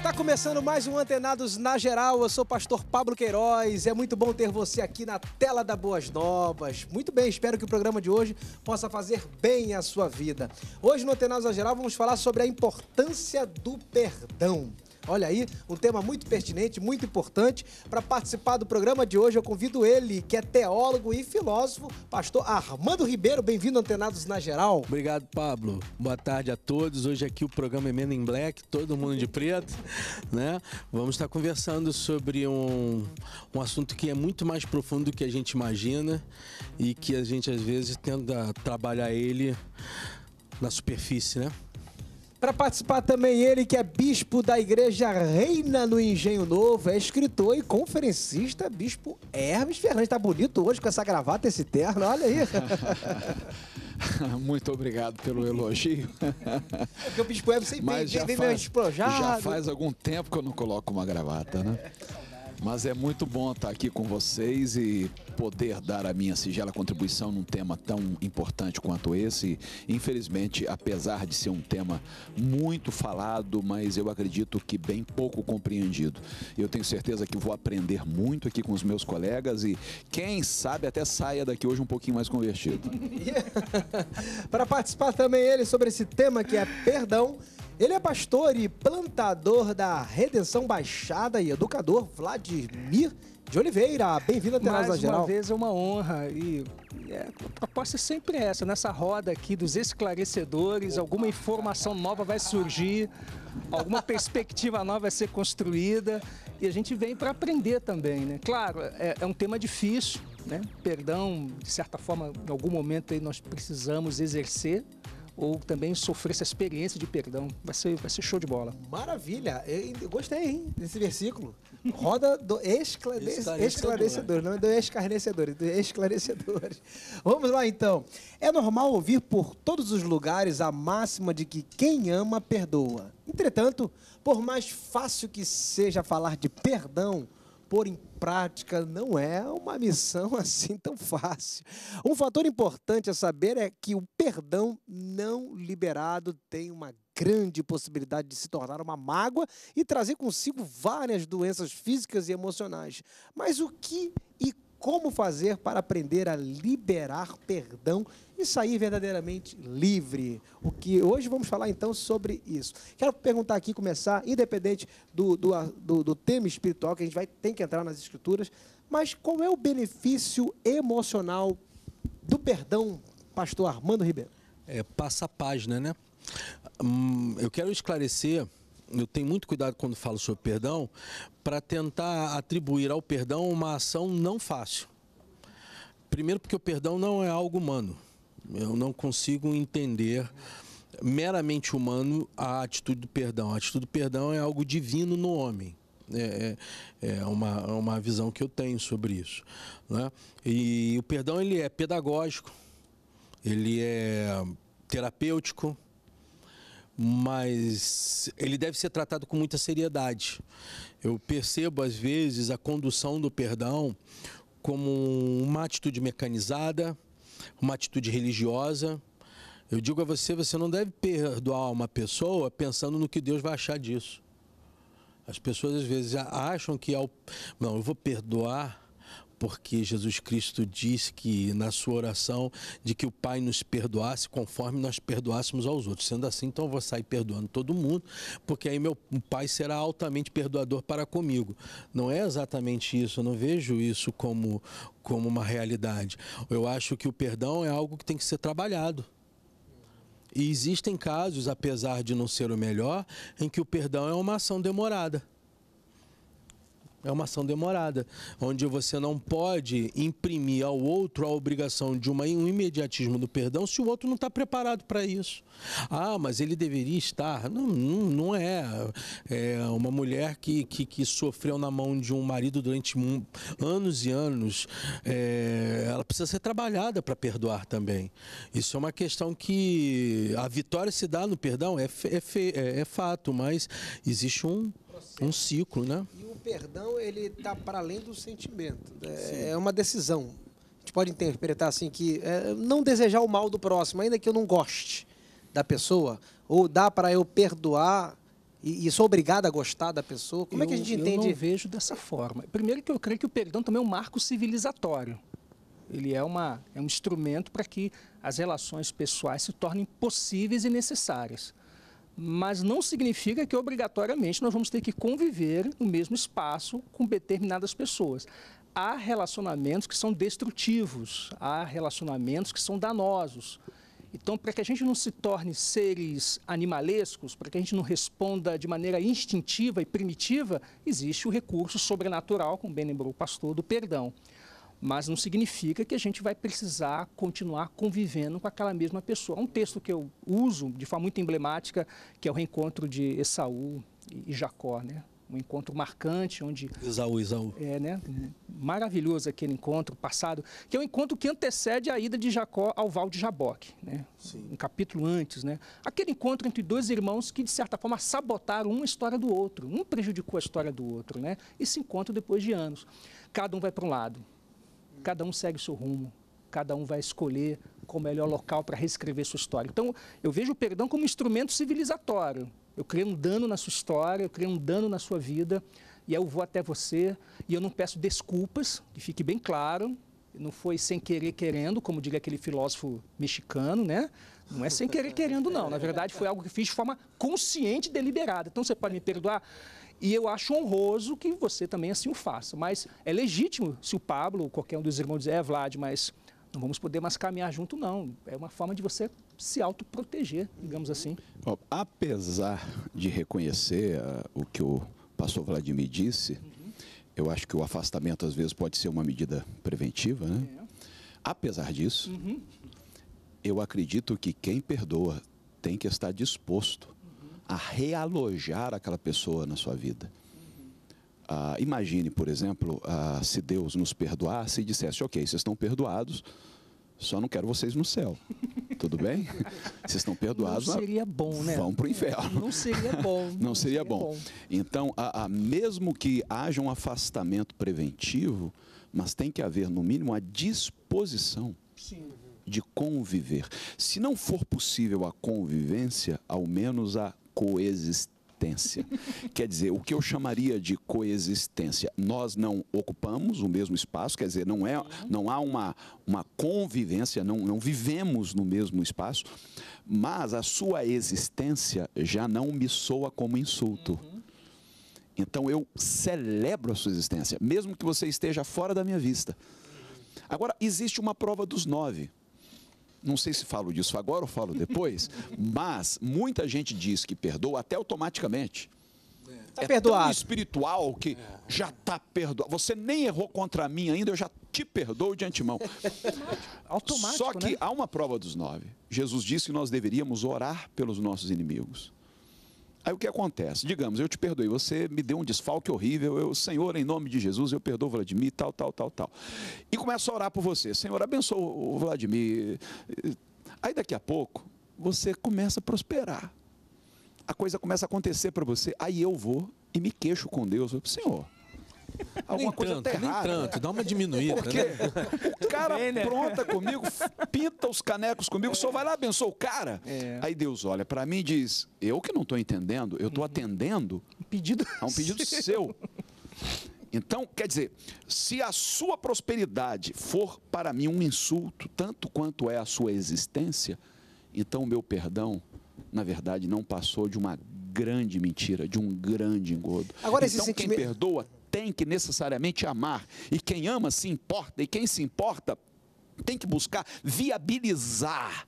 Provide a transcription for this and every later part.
Está começando mais um Antenados na Geral. Eu sou o pastor Pablo Queiroz. É muito bom ter você aqui na tela da Boas Novas. Muito bem, espero que o programa de hoje possa fazer bem à sua vida. Hoje no Antenados na Geral vamos falar sobre a importância do perdão. Olha aí, um tema muito pertinente, muito importante. Para participar do programa de hoje, eu convido ele, que é teólogo e filósofo, pastor Armando Ribeiro. Bem-vindo, Antenados na Geral. Obrigado, Pablo. Boa tarde a todos. Hoje aqui o programa é Men in Black, todo mundo de preto, né? Vamos estar conversando sobre um, um assunto que é muito mais profundo do que a gente imagina e que a gente às vezes tenta trabalhar ele na superfície, né? Para participar também ele, que é bispo da Igreja Reina no Engenho Novo, é escritor e conferencista, bispo Hermes Fernandes. Tá bonito hoje com essa gravata, esse terno, olha aí. Muito obrigado pelo elogio. É porque o bispo Hermes sempre Mas vem, já vem faz, Já faz algum tempo que eu não coloco uma gravata, né? É. Mas é muito bom estar aqui com vocês e poder dar a minha singela contribuição num tema tão importante quanto esse. Infelizmente, apesar de ser um tema muito falado, mas eu acredito que bem pouco compreendido. Eu tenho certeza que vou aprender muito aqui com os meus colegas e quem sabe até saia daqui hoje um pouquinho mais convertido. Para participar também ele sobre esse tema que é perdão, ele é pastor e plantador da Redenção Baixada e educador Vladimir de Oliveira. Bem-vindo à Terasa Mais Geral. Mais uma vez é uma honra e é, a proposta é sempre essa, nessa roda aqui dos esclarecedores, Opa. alguma informação nova vai surgir, alguma perspectiva nova vai ser construída e a gente vem para aprender também, né? Claro, é, é um tema difícil, né? Perdão, de certa forma, em algum momento aí nós precisamos exercer, ou também sofrer essa experiência de perdão. Vai ser, vai ser show de bola. Maravilha! Eu gostei, hein, desse versículo. Roda do esclare... esclarecedor, esclarecedor, não é do escarnecedor, do esclarecedores. Vamos lá, então. É normal ouvir por todos os lugares a máxima de que quem ama, perdoa. Entretanto, por mais fácil que seja falar de perdão, pôr em prática não é uma missão assim tão fácil. Um fator importante a saber é que o perdão não liberado tem uma grande possibilidade de se tornar uma mágoa e trazer consigo várias doenças físicas e emocionais. Mas o que e como fazer para aprender a liberar perdão e sair verdadeiramente livre. O que hoje vamos falar então sobre isso. Quero perguntar aqui, começar, independente do, do, do, do tema espiritual, que a gente vai tem que entrar nas escrituras, mas qual é o benefício emocional do perdão, pastor Armando Ribeiro? É, passa a página, né? Hum, eu quero esclarecer eu tenho muito cuidado quando falo sobre perdão, para tentar atribuir ao perdão uma ação não fácil. Primeiro, porque o perdão não é algo humano. Eu não consigo entender meramente humano a atitude do perdão. A atitude do perdão é algo divino no homem. É, é, é uma, é uma visão que eu tenho sobre isso. Né? E o perdão ele é pedagógico, ele é terapêutico, mas ele deve ser tratado com muita seriedade. Eu percebo, às vezes, a condução do perdão como uma atitude mecanizada, uma atitude religiosa. Eu digo a você, você não deve perdoar uma pessoa pensando no que Deus vai achar disso. As pessoas às vezes acham que ao não, eu vou perdoar porque Jesus Cristo disse que na sua oração de que o Pai nos perdoasse conforme nós perdoássemos aos outros. Sendo assim, então eu vou sair perdoando todo mundo, porque aí meu Pai será altamente perdoador para comigo. Não é exatamente isso, eu não vejo isso como, como uma realidade. Eu acho que o perdão é algo que tem que ser trabalhado. E existem casos, apesar de não ser o melhor, em que o perdão é uma ação demorada. É uma ação demorada, onde você não pode imprimir ao outro a obrigação de uma, um imediatismo do perdão se o outro não está preparado para isso. Ah, mas ele deveria estar. Não, não, não é. é. Uma mulher que, que, que, sofreu na mão de um marido durante anos e anos, é, ela precisa ser trabalhada para perdoar também. Isso é uma questão que a vitória se dá no perdão, é, é, é, é fato, mas existe um processo. Um ciclo, né? E o perdão, ele está para além do sentimento. É, é uma decisão. A gente pode interpretar assim que é, não desejar o mal do próximo, ainda que eu não goste da pessoa, ou dá para eu perdoar e, e, sou obrigado a gostar da pessoa? Como eu, é que a gente entende? Eu não vejo dessa forma. Primeiro que eu creio que o perdão também é um marco civilizatório. Ele é, uma, é um instrumento para que as relações pessoais se tornem possíveis e necessárias mas não significa que obrigatoriamente nós vamos ter que conviver no mesmo espaço com determinadas pessoas. Há relacionamentos que são destrutivos, há relacionamentos que são danosos. Então, para que a gente não se torne seres animalescos, para que a gente não responda de maneira instintiva e primitiva, existe o recurso sobrenatural, como bem lembrou o pastor, do perdão mas não significa que a gente vai precisar continuar convivendo com aquela mesma pessoa. É um texto que eu uso de forma muito emblemática, que é o reencontro de Esaú e Jacó, né? Um encontro marcante, onde... Esaú, Esaú. É, né? Maravilhoso aquele encontro passado, que é um encontro que antecede a ida de Jacó ao Val de Jaboque, né? Sim. Um capítulo antes, né? Aquele encontro entre dois irmãos que, de certa forma, sabotaram uma história do outro. Um prejudicou a história do outro, né? Esse encontro depois de anos. Cada um vai para um lado cada um segue seu rumo, cada um vai escolher qual o melhor local para reescrever sua história. Então, eu vejo o perdão como um instrumento civilizatório. Eu criei um dano na sua história, eu criei um dano na sua vida, e eu vou até você, e eu não peço desculpas, que fique bem claro, não foi sem querer querendo, como diria aquele filósofo mexicano, né? Não é sem querer querendo, não. Na verdade, foi algo que fiz de forma consciente e deliberada. Então, você pode me perdoar? E eu acho honroso que você também assim o faça. Mas é legítimo se o Pablo ou qualquer um dos irmãos dizer, é, Vlad, mas não vamos poder mais caminhar junto, não. É uma forma de você se autoproteger, digamos assim. apesar de reconhecer uh, o que o pastor Vladimir disse, eu acho que o afastamento, às vezes, pode ser uma medida preventiva, né? É. Apesar disso, uhum. eu acredito que quem perdoa tem que estar disposto uhum. a realojar aquela pessoa na sua vida. Uhum. Ah, imagine, por exemplo, ah, se Deus nos perdoasse e dissesse: Ok, vocês estão perdoados, só não quero vocês no céu. tudo bem? Vocês estão perdoados. Não né? seria bom, né? Vão para o inferno. Não seria bom. Não, não seria, seria bom. bom. Então, a, a, mesmo que haja um afastamento preventivo, mas tem que haver, no mínimo, a disposição Sim. de conviver. Se não for possível a convivência, ao menos a coexistência coexistência. quer dizer, o que eu chamaria de coexistência? Nós não ocupamos o mesmo espaço, quer dizer, não, é, não há uma, uma convivência, não, não vivemos no mesmo espaço, mas a sua existência já não me soa como insulto. Uhum. Então eu celebro a sua existência, mesmo que você esteja fora da minha vista. Agora, existe uma prova dos nove não sei se falo disso agora ou falo depois, mas muita gente diz que perdoa até automaticamente. É. Tá é perdoado. tão espiritual que é. já está perdoado. Você nem errou contra mim ainda, eu já te perdoo de antemão. Automático, Só né? que né? há uma prova dos nove. Jesus disse que nós deveríamos orar pelos nossos inimigos. Aí o que acontece? Digamos, eu te perdoei, você me deu um desfalque horrível, eu, Senhor, em nome de Jesus, eu perdoo o Vladimir, tal, tal, tal, tal. E começo a orar por você, Senhor, abençoa o Vladimir. Aí daqui a pouco, você começa a prosperar. A coisa começa a acontecer para você, aí eu vou e me queixo com Deus, Senhor, Alguma nem coisa tanto, tá errada. Nem tanto, né? dá uma diminuída. Porque né? o cara Bem, né? pronta comigo, pinta os canecos comigo, é. só vai lá, abençoa o cara. É. Aí Deus olha para mim e diz: Eu que não estou entendendo, eu estou uhum. atendendo um pedido a um pedido seu. seu. Então, quer dizer, se a sua prosperidade for para mim um insulto, tanto quanto é a sua existência, então o meu perdão, na verdade, não passou de uma grande mentira, de um grande engodo. Agora, então, quem perdoa tem que necessariamente amar. E quem ama se importa, e quem se importa tem que buscar viabilizar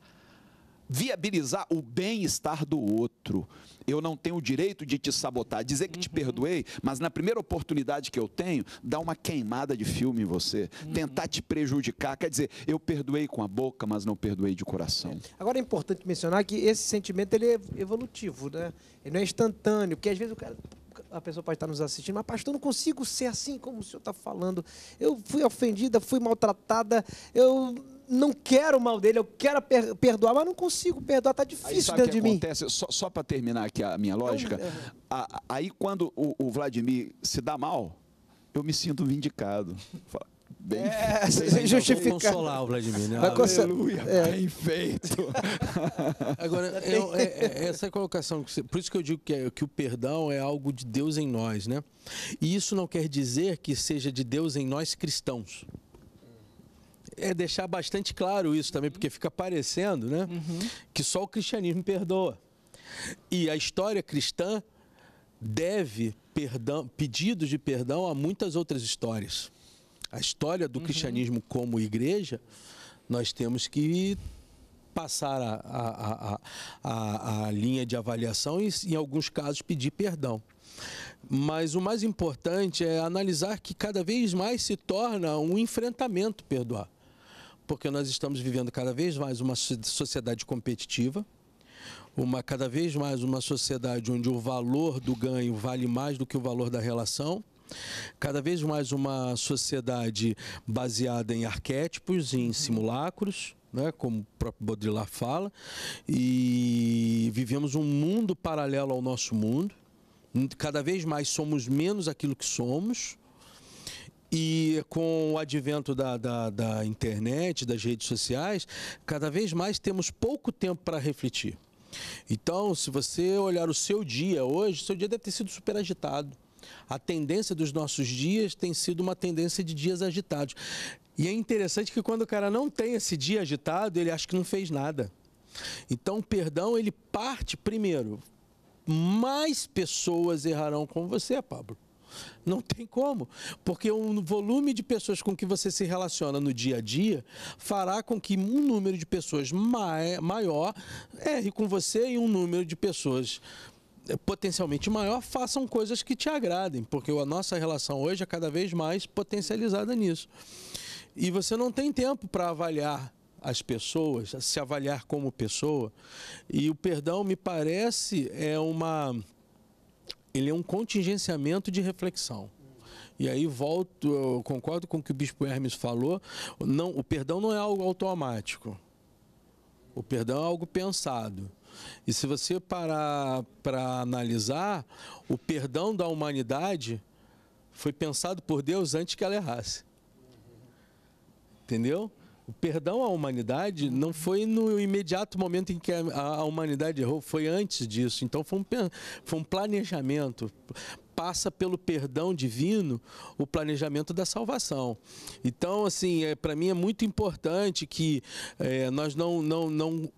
viabilizar o bem-estar do outro. Eu não tenho o direito de te sabotar, dizer que uhum. te perdoei, mas na primeira oportunidade que eu tenho, dar uma queimada de filme em você, uhum. tentar te prejudicar. Quer dizer, eu perdoei com a boca, mas não perdoei de coração. É. Agora é importante mencionar que esse sentimento ele é evolutivo, né? Ele não é instantâneo, porque às vezes o cara a pessoa pode estar nos assistindo, mas pastor, eu não consigo ser assim como o senhor está falando. Eu fui ofendida, fui maltratada, eu não quero o mal dele, eu quero perdoar, mas não consigo perdoar, está difícil dentro de acontece? mim. Só, só para terminar aqui a minha lógica, é. A, aí quando o, o Vladimir se dá mal, eu me sinto vindicado. Fala, bem é, justificar. Vai consolar o Vladimir, né? Aleluia, é. bem feito. Agora, eu, é, é, essa colocação, por isso que eu digo que, é, que o perdão é algo de Deus em nós, né? E isso não quer dizer que seja de Deus em nós cristãos é deixar bastante claro isso também, porque fica parecendo né, uhum. que só o cristianismo perdoa. E a história cristã deve perdão, pedidos de perdão a muitas outras histórias a história do uhum. cristianismo como igreja, nós temos que passar a, a, a, a linha de avaliação e, em alguns casos, pedir perdão. Mas o mais importante é analisar que cada vez mais se torna um enfrentamento perdoar. Porque nós estamos vivendo cada vez mais uma sociedade competitiva, uma cada vez mais uma sociedade onde o valor do ganho vale mais do que o valor da relação Cada vez mais uma sociedade baseada em arquétipos, em uhum. simulacros, né, como o próprio Baudrillard fala, e vivemos um mundo paralelo ao nosso mundo. Cada vez mais somos menos aquilo que somos. E com o advento da, da, da internet, das redes sociais, cada vez mais temos pouco tempo para refletir. Então, se você olhar o seu dia hoje, seu dia deve ter sido super agitado a tendência dos nossos dias tem sido uma tendência de dias agitados. E é interessante que quando o cara não tem esse dia agitado, ele acha que não fez nada. Então, o perdão, ele parte primeiro. Mais pessoas errarão com você, Pablo. Não tem como, porque o volume de pessoas com que você se relaciona no dia a dia fará com que um número de pessoas mai maior erre com você e um número de pessoas é, potencialmente maior, façam coisas que te agradem, porque a nossa relação hoje é cada vez mais potencializada nisso. E você não tem tempo para avaliar as pessoas, se avaliar como pessoa. E o perdão, me parece, é uma. Ele é um contingenciamento de reflexão. E aí volto, eu concordo com o que o Bispo Hermes falou. Não, o perdão não é algo automático. O perdão é algo pensado. E se você parar para analisar, o perdão da humanidade foi pensado por Deus antes que ela errasse. Entendeu? O perdão à humanidade não foi no imediato momento em que a, humanidade errou, foi antes disso. Então foi um, foi um planejamento. Passa pelo perdão divino o planejamento da salvação. Então, assim, é, para mim é muito importante que é, nós não, não, não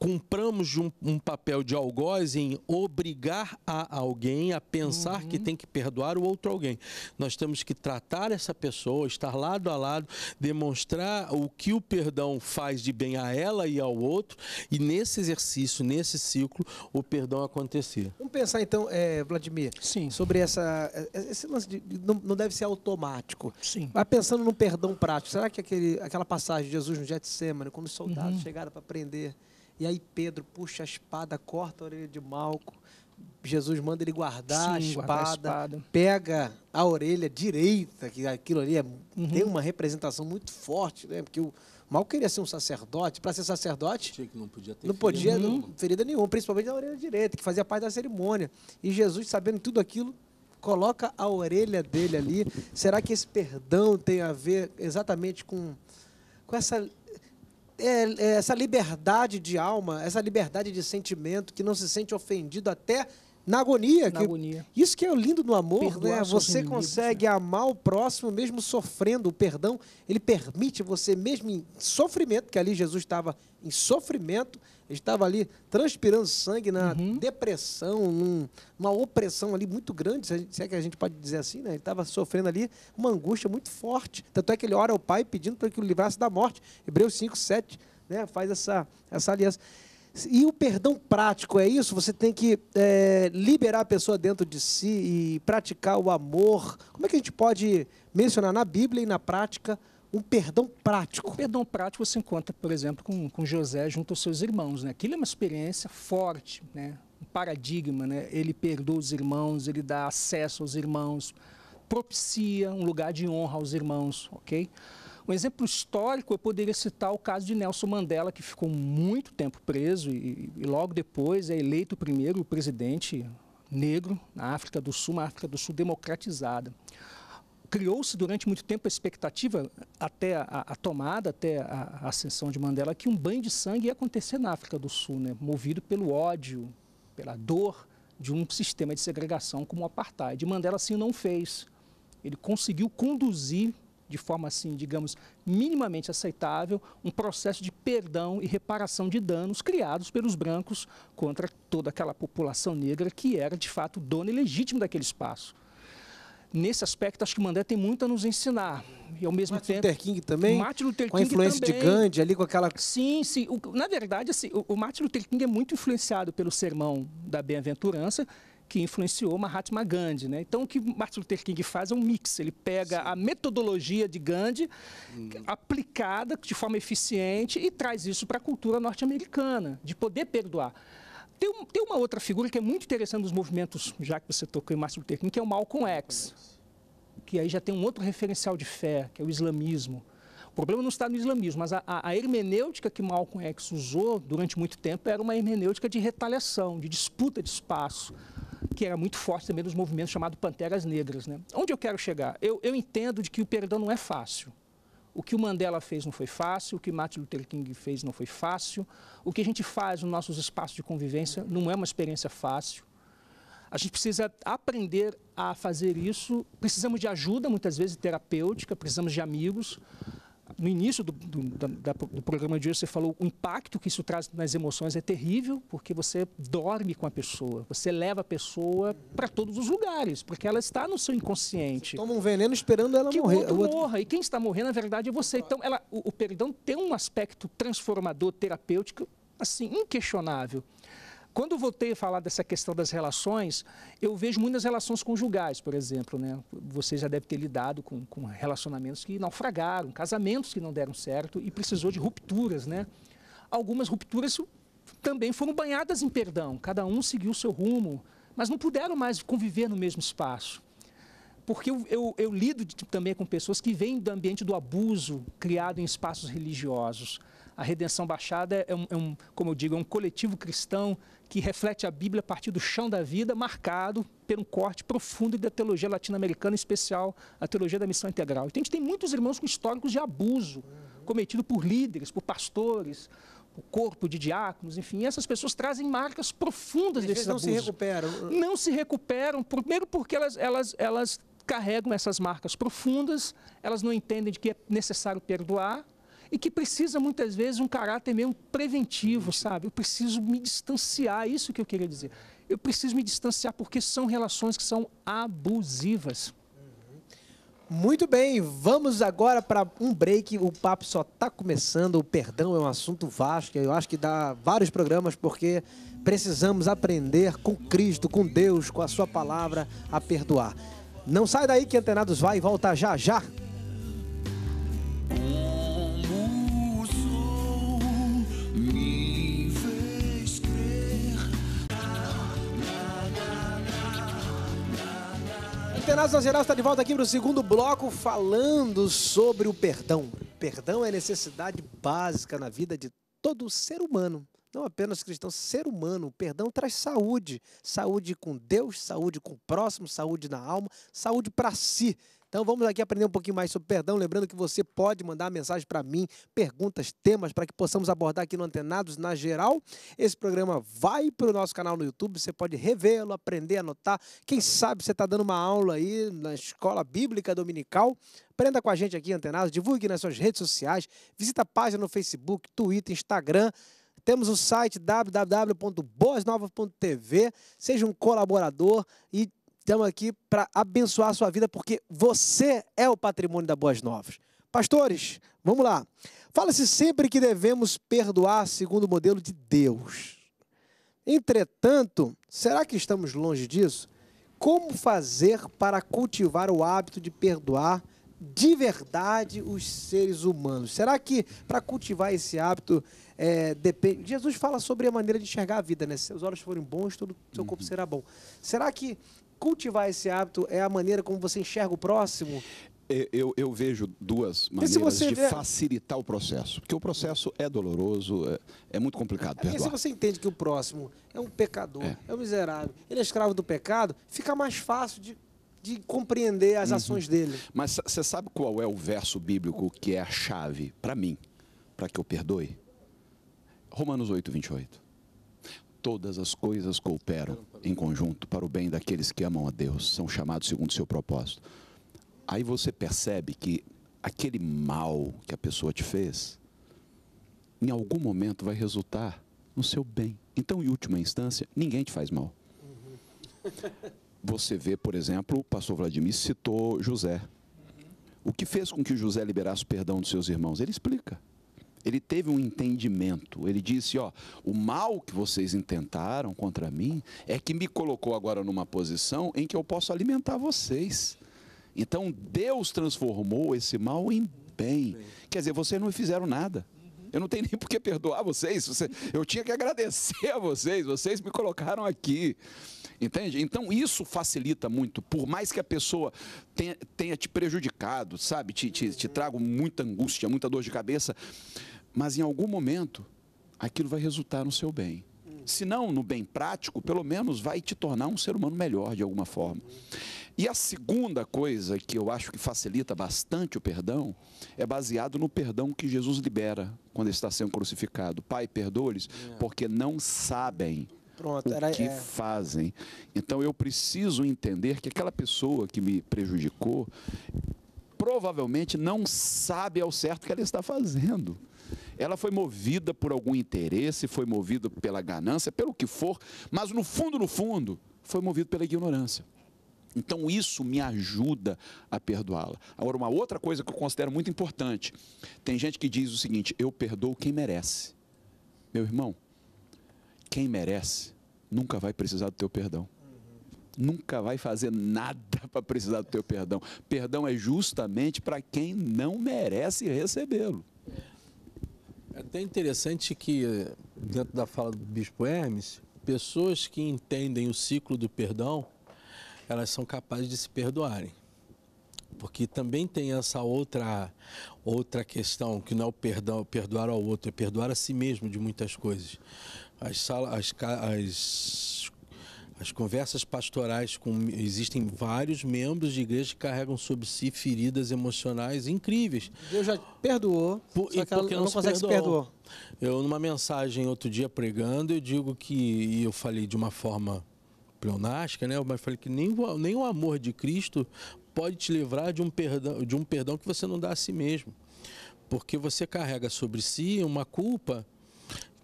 Compramos um, um, papel de algoz em obrigar a alguém a pensar uhum. que tem que perdoar o outro alguém. Nós temos que tratar essa pessoa, estar lado a lado, demonstrar o que o perdão faz de bem a ela e ao outro, e nesse exercício, nesse ciclo, o perdão acontecer. Vamos pensar então, é, Vladimir, Sim. sobre essa, é, esse lance de, não, não deve ser automático. Sim. Mas pensando no perdão prático, será que aquele, aquela passagem de Jesus no Getsemane, quando os soldados uhum. chegaram para prender e aí Pedro puxa a espada, corta a orelha de Malco. Jesus manda ele guardar, Sim, a, espada, guardar a, espada, pega a orelha direita, que aquilo ali é, uhum. tem uma representação muito forte, né? Porque o mal queria ser um sacerdote, para ser sacerdote, que não podia ter não podia ferida, nenhuma. ferida nenhuma, principalmente na orelha direita, que fazia parte da cerimônia. E Jesus, sabendo tudo aquilo, coloca a orelha dele ali. Será que esse perdão tem a ver exatamente com, com essa é, é, essa liberdade de alma, essa liberdade de sentimento, que não se sente ofendido até na agonia, Na que, agonia. Isso que é lindo no amor, Perdoar né? Você consegue né? amar o próximo mesmo sofrendo. O perdão, ele permite você mesmo em sofrimento, que ali Jesus estava em sofrimento, ele estava ali transpirando sangue na uhum. depressão, num, numa opressão ali muito grande, se é que a gente pode dizer assim, né? Ele estava sofrendo ali uma angústia muito forte. Tanto é que ele ora ao Pai pedindo para que o livrasse da morte. Hebreus 5, 7, né? Faz essa, essa aliança. E o perdão prático é isso? Você tem que é, liberar a pessoa dentro de si e praticar o amor. Como é que a gente pode mencionar na Bíblia e na prática um perdão prático? O perdão prático você encontra, por exemplo, com, com José junto aos seus irmãos. Né? Aquilo é uma experiência forte, né? um paradigma. Né? Ele perdoa os irmãos, ele dá acesso aos irmãos, propicia um lugar de honra aos irmãos, ok? Um exemplo histórico, eu poderia citar o caso de Nelson Mandela, que ficou muito tempo preso e, e logo depois é eleito primeiro presidente negro na África do Sul, uma África do Sul democratizada. Criou-se durante muito tempo a expectativa, até a, a tomada, até a, a, ascensão de Mandela, que um banho de sangue ia acontecer na África do Sul, né? movido pelo ódio, pela dor de um sistema de segregação como o apartheid. Mandela assim não fez. Ele conseguiu conduzir de forma assim, digamos, minimamente aceitável, um processo de perdão e reparação de danos criados pelos brancos contra toda aquela população negra que era de fato dona e legítima daquele espaço nesse aspecto, acho que Mandela tem muito a nos ensinar. E ao mesmo Martin tempo. Luther King também? Martin Luther King com a influência também. de Gandhi, ali com aquela. Sim, sim. O, na verdade, assim, o, o Martin Luther King é muito influenciado pelo sermão da bem-aventurança, que influenciou Mahatma Gandhi. Né? Então, o que Martin Luther King faz é um mix. Ele pega Sim. a metodologia de Gandhi, hum. aplicada de forma eficiente, e traz isso para a cultura norte-americana, de poder perdoar. Tem, um, tem, uma outra figura que é muito interessante nos movimentos, já que você tocou em Martin Luther King, que é o Malcolm X, que aí já tem um outro referencial de fé, que é o islamismo. O problema não está no islamismo, mas a, a, hermenêutica que Malcolm X usou durante muito tempo era uma hermenêutica de retaliação, de disputa de espaço que era muito forte também nos movimentos chamado Panteras Negras. Né? Onde eu quero chegar? Eu, eu entendo de que o perdão não é fácil. O que o Mandela fez não foi fácil, o que Martin Luther King fez não foi fácil, o que a gente faz nos nossos espaços de convivência não é uma experiência fácil. A gente precisa aprender a fazer isso. Precisamos de ajuda, muitas vezes terapêutica, precisamos de amigos, no início do, do, da, do programa de hoje, você falou o impacto que isso traz nas emoções é terrível, porque você dorme com a pessoa, você leva a pessoa para todos os lugares, porque ela está no seu inconsciente. Você toma um veneno esperando ela que morrer. Que o outro... morra. E quem está morrendo, na verdade, é você. Então, ela, o, o perdão tem um aspecto transformador, terapêutico, assim, inquestionável. Quando eu voltei a falar dessa questão das relações, eu vejo muitas relações conjugais, por exemplo. Né? Você já deve ter lidado com, com relacionamentos que naufragaram, casamentos que não deram certo e precisou de rupturas. Né? Algumas rupturas também foram banhadas em perdão, cada um seguiu o seu rumo, mas não puderam mais conviver no mesmo espaço. Porque eu, eu, eu lido de, também com pessoas que vêm do ambiente do abuso criado em espaços religiosos. A Redenção Baixada é, é um, é um, como eu digo, é um coletivo cristão que reflete a Bíblia a partir do chão da vida, marcado por um corte profundo da teologia latino-americana, em especial a teologia da missão integral. Então a gente tem muitos irmãos com históricos de abuso cometido por líderes, por pastores, o corpo de diáconos, enfim, essas pessoas trazem marcas profundas desses não abusos. Não se recuperam. Não se recuperam, primeiro porque elas, elas, elas carregam essas marcas profundas, elas não entendem de que é necessário perdoar, e que precisa muitas vezes um caráter mesmo preventivo, sabe? Eu preciso me distanciar, isso que eu queria dizer. Eu preciso me distanciar porque são relações que são abusivas. Uhum. Muito bem, vamos agora para um break. O papo só está começando. O perdão é um assunto vasto. Eu acho que dá vários programas porque precisamos aprender com Cristo, com Deus, com a Sua palavra a perdoar. Não sai daí que Antenados vai e volta já já. Penados Nacional está de volta aqui para o segundo bloco falando sobre o perdão. Perdão é necessidade básica na vida de todo ser humano. Não apenas cristão, ser humano. O perdão traz saúde. Saúde com Deus, saúde com o próximo, saúde na alma, saúde para si. Então vamos aqui aprender um pouquinho mais sobre perdão. Lembrando que você pode mandar mensagem para mim, perguntas, temas, para que possamos abordar aqui no Antenados na geral. Esse programa vai para o nosso canal no YouTube, você pode revê-lo, aprender, anotar. Quem sabe você está dando uma aula aí na escola bíblica dominical. Aprenda com a gente aqui, Antenados, divulgue nas suas redes sociais, visita a página no Facebook, Twitter, Instagram. Temos o site www.boasnovas.tv. Seja um colaborador e estamos aqui para abençoar a sua vida, porque você é o patrimônio da Boas Novas. Pastores, vamos lá. Fala-se sempre que devemos perdoar segundo o modelo de Deus. Entretanto, será que estamos longe disso? Como fazer para cultivar o hábito de perdoar de verdade os seres humanos? Será que para cultivar esse hábito é, depende. Jesus fala sobre a maneira de enxergar a vida, né? Se seus olhos forem bons, todo seu corpo uhum. será bom. Será que cultivar esse hábito é a maneira como você enxerga o próximo? É, eu, eu, vejo duas maneiras de facilitar o processo. Porque o processo é doloroso, é, é muito complicado perdoar. É, e se você entende que o próximo é um pecador, é, é um miserável, ele é escravo do pecado, fica mais fácil de, de compreender as uhum. ações dele. Mas você sabe qual é o verso bíblico que é a chave para mim, para que eu perdoe? Romanos 8, 28 todas as coisas cooperam em conjunto para o bem daqueles que amam a Deus, são chamados segundo o seu propósito. Aí você percebe que aquele mal que a pessoa te fez, em algum momento vai resultar no seu bem. Então, em última instância, ninguém te faz mal. Você vê, por exemplo, o pastor Vladimir citou José. O que fez com que José liberasse o perdão dos seus irmãos? Ele explica. Ele teve um entendimento. Ele disse: Ó, o mal que vocês intentaram contra mim é que me colocou agora numa posição em que eu posso alimentar vocês. Então Deus transformou esse mal em bem. Quer dizer, vocês não fizeram nada. Eu não tenho nem por que perdoar vocês. eu tinha que agradecer a vocês. Vocês me colocaram aqui. Entende? Então isso facilita muito. Por mais que a pessoa tenha, tenha te prejudicado, sabe? Te, te, te trago muita angústia, muita dor de cabeça. Mas em algum momento, aquilo vai resultar no seu bem. Se não no bem prático, pelo menos vai te tornar um ser humano melhor de alguma forma. E a segunda coisa que eu acho que facilita bastante o perdão é baseado no perdão que Jesus libera quando ele está sendo crucificado. Pai, perdoa-lhes, é. porque não sabem Pronto, o que é. fazem. Então eu preciso entender que aquela pessoa que me prejudicou provavelmente não sabe ao certo o que ela está fazendo. Ela foi movida por algum interesse, foi movida pela ganância, pelo que for, mas no fundo, no fundo, foi movido pela ignorância. Então isso me ajuda a perdoá-la. Agora, uma outra coisa que eu considero muito importante: tem gente que diz o seguinte, eu perdoo quem merece. Meu irmão, quem merece nunca vai precisar do teu perdão. Nunca vai fazer nada para precisar do teu perdão. Perdão é justamente para quem não merece recebê-lo. É até interessante que, dentro da fala do Bispo Hermes, pessoas que entendem o ciclo do perdão elas são capazes de se perdoarem. Porque também tem essa outra outra questão, que não é o perdão, perdoar ao outro, é perdoar a si mesmo de muitas coisas. As, sala, as, as, as conversas pastorais, com, existem vários membros de igreja que carregam sobre si feridas emocionais incríveis. Deus já perdoou, Por, só que ela não, não se consegue perdoou. se perdoar. Eu, numa mensagem outro dia pregando, eu digo que, e eu falei de uma forma pleonástica, né? Mas falei que nem, nem o amor de Cristo pode te livrar de um perdão, de um perdão que você não dá a si mesmo. Porque você carrega sobre si uma culpa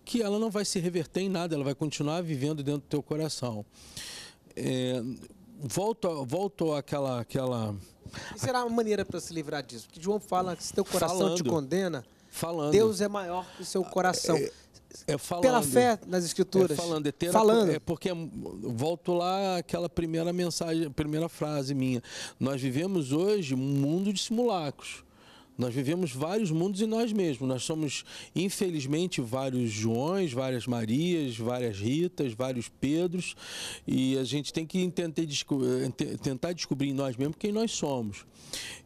que ela não vai se reverter em nada, ela vai continuar vivendo dentro do teu coração. É, volto, volto àquela, será uma maneira para se livrar disso? Porque João fala que se teu coração falando, te condena, falando. Deus é maior que o seu coração. É... É falando, Pela fé nas escrituras. É falando, é ter falando. A, é porque volto lá aquela primeira mensagem, primeira frase minha. Nós vivemos hoje um mundo de simulacros. Nós vivemos vários mundos em nós mesmos. Nós somos, infelizmente, vários Joões, várias Marias, várias Ritas, vários Pedros. E a gente tem que desco tentar descobrir em nós mesmos quem nós somos.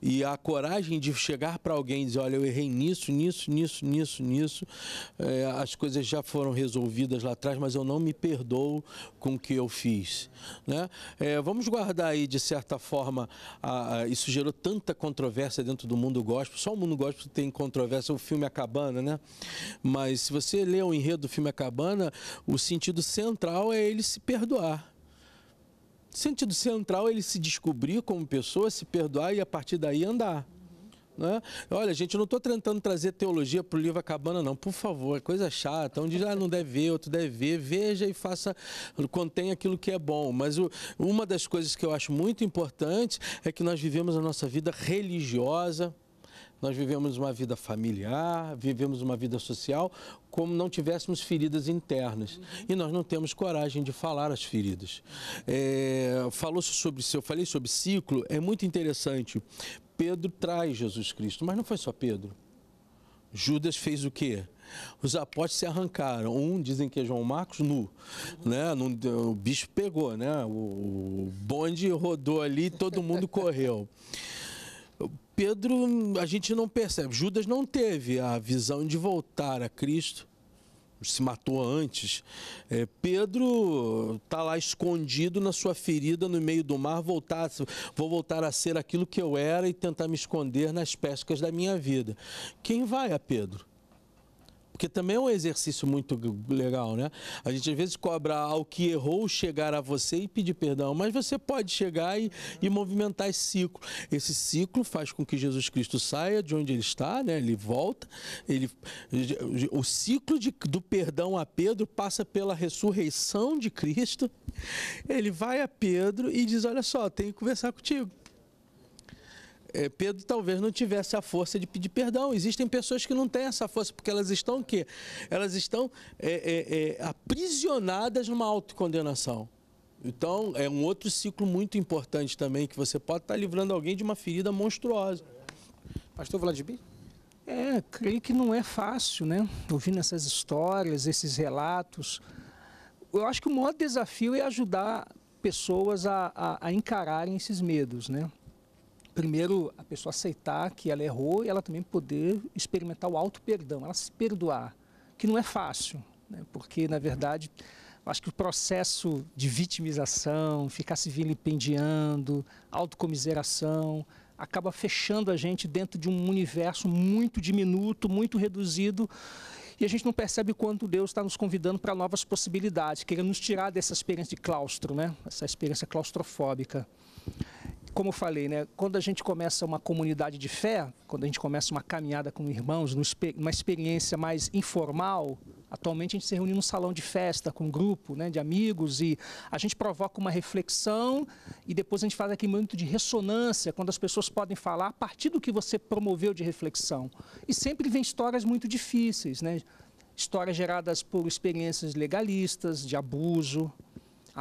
E a coragem de chegar para alguém e dizer: olha, eu errei nisso, nisso, nisso, nisso, nisso. É, as coisas já foram resolvidas lá atrás, mas eu não me perdoo com o que eu fiz. Né? É, vamos guardar aí, de certa forma, a, a, isso gerou tanta controvérsia dentro do mundo gospel só o mundo gospel tem controvérsia, o filme A é Cabana, né? Mas se você lê o enredo do filme A é Cabana, o sentido central é ele se perdoar. O sentido central é ele se descobrir como pessoa, se perdoar e a partir daí andar. Né? Olha, gente, eu não estou tentando trazer teologia para o livro A Cabana, não, por favor, é coisa chata. Um diz, ah, não deve ver, outro deve ver, veja e faça, contém aquilo que é bom. Mas o, uma das coisas que eu acho muito importante é que nós vivemos a nossa vida religiosa, nós vivemos uma vida familiar, vivemos uma vida social, como não tivéssemos feridas internas. Uhum. E nós não temos coragem de falar as feridas. É, falou sobre, eu falei sobre ciclo, é muito interessante. Pedro traz Jesus Cristo, mas não foi só Pedro. Judas fez o quê? Os apóstolos se arrancaram. Um dizem que é João Marcos nu, né? o bicho pegou, né? O bonde rodou ali, todo mundo correu. Pedro, a gente não percebe. Judas não teve a visão de voltar a Cristo, se matou antes. É, Pedro está lá escondido na sua ferida no meio do mar, voltar, vou voltar a ser aquilo que eu era e tentar me esconder nas pescas da minha vida. Quem vai a Pedro? Porque também é um exercício muito legal, né? A gente às vezes cobra ao que errou chegar a você e pedir perdão, mas você pode chegar e, e movimentar esse ciclo. Esse ciclo faz com que Jesus Cristo saia de onde ele está, né? Ele volta, ele, o ciclo de, do perdão a Pedro passa pela ressurreição de Cristo. Ele vai a Pedro e diz: Olha só, tenho que conversar contigo. É, Pedro talvez não tivesse a força de pedir perdão. Existem pessoas que não têm essa força, porque elas estão o quê? Elas estão é, é, é, aprisionadas numa autocondenação. Então, é um outro ciclo muito importante também, que você pode estar livrando alguém de uma ferida monstruosa. Pastor Vladimir? É, creio que não é fácil, né? Ouvindo essas histórias, esses relatos. Eu acho que o maior desafio é ajudar pessoas a, a, a encararem esses medos, né? primeiro, a pessoa aceitar que ela errou e ela também poder experimentar o auto-perdão, ela se perdoar, que não é fácil, né? porque, na verdade, acho que o processo de vitimização, ficar se vilipendiando, autocomiseração, acaba fechando a gente dentro de um universo muito diminuto, muito reduzido, e a gente não percebe quanto Deus está nos convidando para novas possibilidades, querendo nos tirar dessa experiência de claustro, né? essa experiência claustrofóbica como falei, né, quando a gente começa uma comunidade de fé, quando a gente começa uma caminhada com irmãos, uma experiência mais informal, atualmente a gente se reúne num salão de festa com um grupo né, de amigos e a gente provoca uma reflexão e depois a gente faz aquele momento de ressonância, quando as pessoas podem falar a partir do que você promoveu de reflexão. E sempre vem histórias muito difíceis, né? histórias geradas por experiências legalistas, de abuso,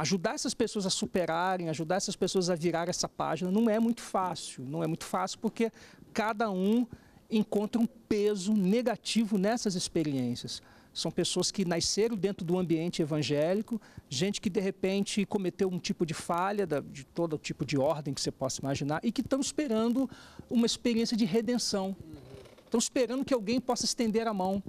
ajudar essas pessoas a superarem, ajudar essas pessoas a virar essa página, não é muito fácil. Não é muito fácil porque cada um encontra um peso negativo nessas experiências. São pessoas que nasceram dentro do ambiente evangélico, gente que de repente cometeu um tipo de falha, de todo tipo de ordem que você possa imaginar, e que estão esperando uma experiência de redenção. Estão esperando que alguém possa estender a mão.